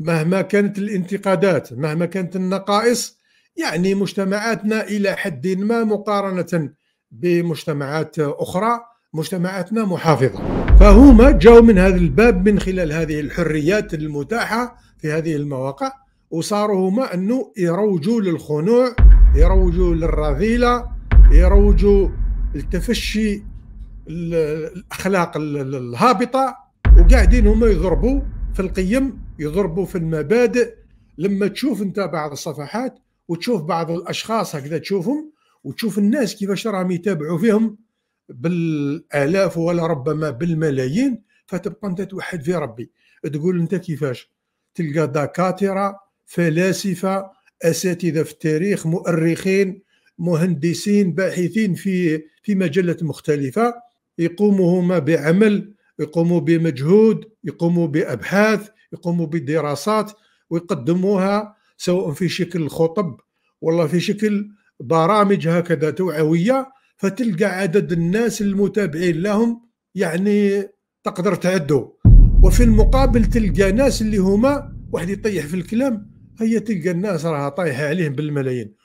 مهما كانت الانتقادات مهما كانت النقائص يعني مجتمعاتنا الى حد ما مقارنه بمجتمعات اخرى مجتمعاتنا محافظه فهما جاءوا من هذا الباب من خلال هذه الحريات المتاحه في هذه المواقع وصاروا هما انه يروجوا للخنوع يروجوا للرذيله يروجوا لتفشي الاخلاق الهابطه وقاعدين هما يضربوا في القيم يضربوا في المبادئ لما تشوف انت بعض الصفحات وتشوف بعض الاشخاص هكذا تشوفهم وتشوف الناس كيفاش راهم يتابعوا فيهم بالالاف ولا ربما بالملايين فتبقى انت توحد في ربي تقول انت كيفاش تلقى دكاتره فلاسفه اساتذه في التاريخ مؤرخين مهندسين باحثين في في مجلات مختلفه يقوموا هما بعمل يقوموا بمجهود يقوموا بابحاث يقوموا بدراسات ويقدموها سواء في شكل خطب ولا في شكل برامج هكذا توعويه فتلقى عدد الناس المتابعين لهم يعني تقدر تعده وفي المقابل تلقى ناس اللي هما واحد يطيح في الكلام هي تلقى الناس راها طايحه عليهم بالملايين